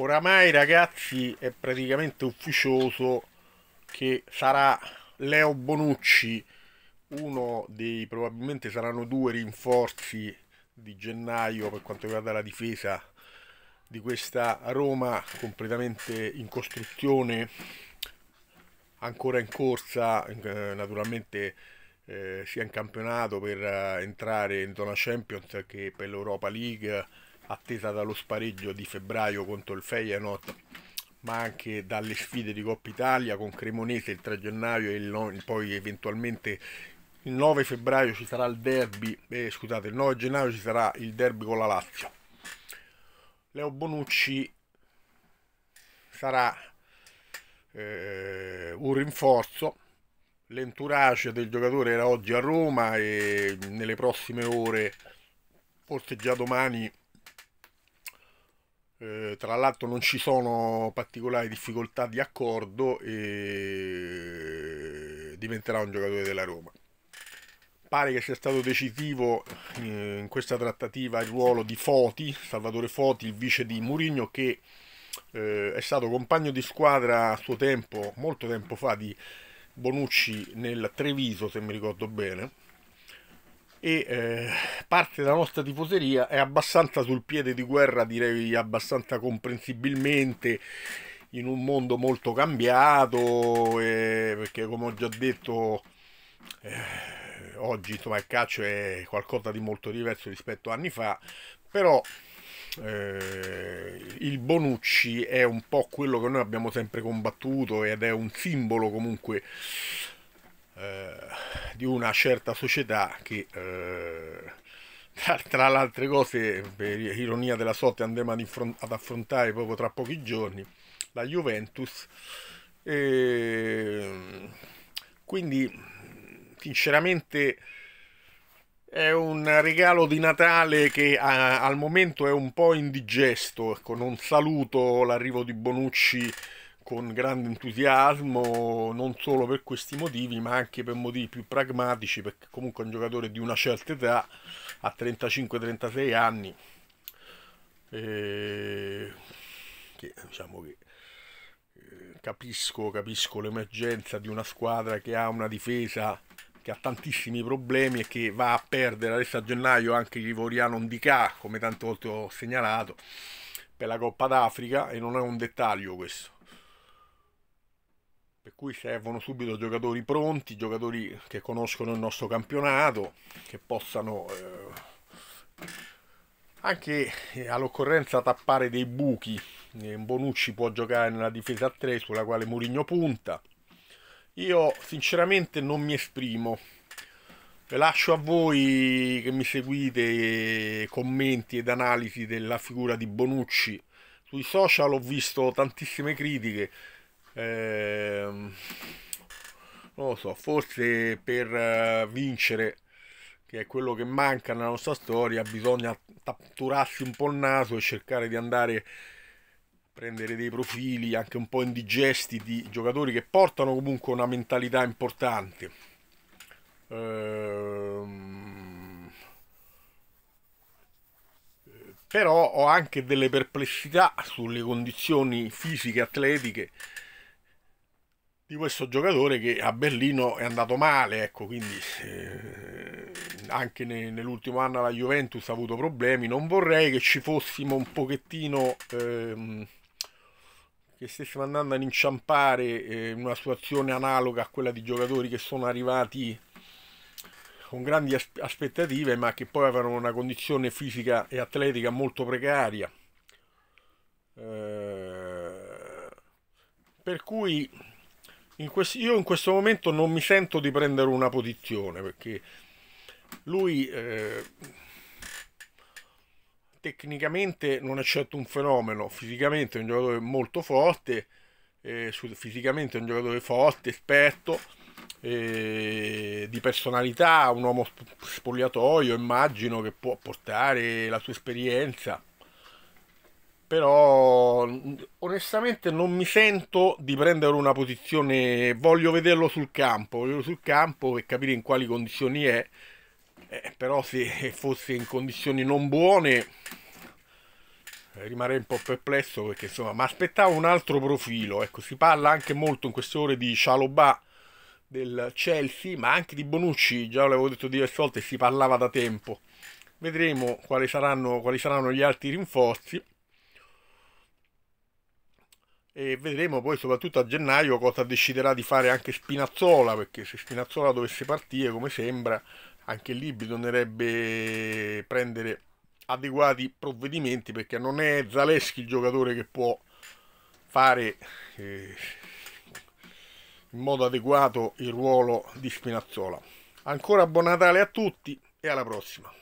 oramai ragazzi è praticamente ufficioso che sarà Leo Bonucci uno dei probabilmente saranno due rinforzi di gennaio per quanto riguarda la difesa di questa Roma completamente in costruzione ancora in corsa eh, naturalmente eh, sia in campionato per eh, entrare in zona Champions che per l'Europa League attesa dallo spareggio di febbraio contro il Feyenoord, ma anche dalle sfide di Coppa Italia con Cremonese il 3 gennaio e poi eventualmente il 9 febbraio ci sarà il derby, eh, scusate, il 9 gennaio ci sarà il derby con la Lazio. Leo Bonucci sarà eh, un rinforzo. L'entourage del giocatore era oggi a Roma e nelle prossime ore, forse già domani, eh, tra l'altro non ci sono particolari difficoltà di accordo e diventerà un giocatore della Roma. Pare che sia stato decisivo eh, in questa trattativa il ruolo di Foti, Salvatore Foti, il vice di Murigno, che eh, è stato compagno di squadra a suo tempo, molto tempo fa, di Bonucci nel Treviso, se mi ricordo bene. E parte della nostra tifoseria è abbastanza sul piede di guerra, direi abbastanza comprensibilmente in un mondo molto cambiato, eh, perché come ho già detto eh, oggi insomma, il calcio è qualcosa di molto diverso rispetto a anni fa, però eh, il Bonucci è un po' quello che noi abbiamo sempre combattuto ed è un simbolo comunque eh, di una certa società che eh, tra, tra le altre cose, per ironia della sorte, andremo ad, ad affrontare proprio tra pochi giorni la Juventus. E ehm, quindi, sinceramente, è un regalo di Natale che a, al momento è un po' indigesto. Ecco, non saluto l'arrivo di Bonucci con grande entusiasmo non solo per questi motivi ma anche per motivi più pragmatici perché comunque è un giocatore di una certa età a 35-36 anni eh, che diciamo che eh, capisco, capisco l'emergenza di una squadra che ha una difesa che ha tantissimi problemi e che va a perdere adesso a gennaio anche Ivoriano Ndicà come tante volte ho segnalato per la Coppa d'Africa e non è un dettaglio questo per cui servono subito giocatori pronti, giocatori che conoscono il nostro campionato, che possano eh, anche eh, all'occorrenza tappare dei buchi. Eh, Bonucci può giocare nella difesa a 3 sulla quale Mourinho punta. Io sinceramente non mi esprimo. Ve lascio a voi che mi seguite eh, commenti ed analisi della figura di Bonucci. Sui social ho visto tantissime critiche ehm, non lo so, forse per eh, vincere, che è quello che manca nella nostra storia, bisogna tatturarsi un po' il naso e cercare di andare a prendere dei profili anche un po' indigesti di giocatori che portano comunque una mentalità importante. Ehm, però ho anche delle perplessità sulle condizioni fisiche e atletiche di questo giocatore che a Berlino è andato male, ecco, quindi eh, anche ne, nell'ultimo anno la Juventus ha avuto problemi, non vorrei che ci fossimo un pochettino, ehm, che stessimo andando ad inciampare eh, una situazione analoga a quella di giocatori che sono arrivati con grandi aspettative ma che poi avevano una condizione fisica e atletica molto precaria. Eh, per cui in questo, io in questo momento non mi sento di prendere una posizione perché lui eh, tecnicamente non è certo un fenomeno, fisicamente è un giocatore molto forte, eh, fisicamente è un giocatore forte, esperto, eh, di personalità, un uomo spogliatoio, immagino che può portare la sua esperienza però onestamente non mi sento di prendere una posizione, voglio vederlo sul campo, voglio sul campo per capire in quali condizioni è, eh, però se fosse in condizioni non buone eh, rimarrei un po' perplesso perché insomma mi aspettavo un altro profilo, ecco si parla anche molto in queste ore di Cialobà del Chelsea ma anche di Bonucci, già l'avevo detto diverse volte si parlava da tempo, vedremo quali saranno, quali saranno gli altri rinforzi e vedremo poi soprattutto a gennaio cosa deciderà di fare anche Spinazzola perché se Spinazzola dovesse partire come sembra anche lì bisognerebbe prendere adeguati provvedimenti perché non è Zaleschi il giocatore che può fare eh, in modo adeguato il ruolo di Spinazzola. Ancora buon Natale a tutti e alla prossima.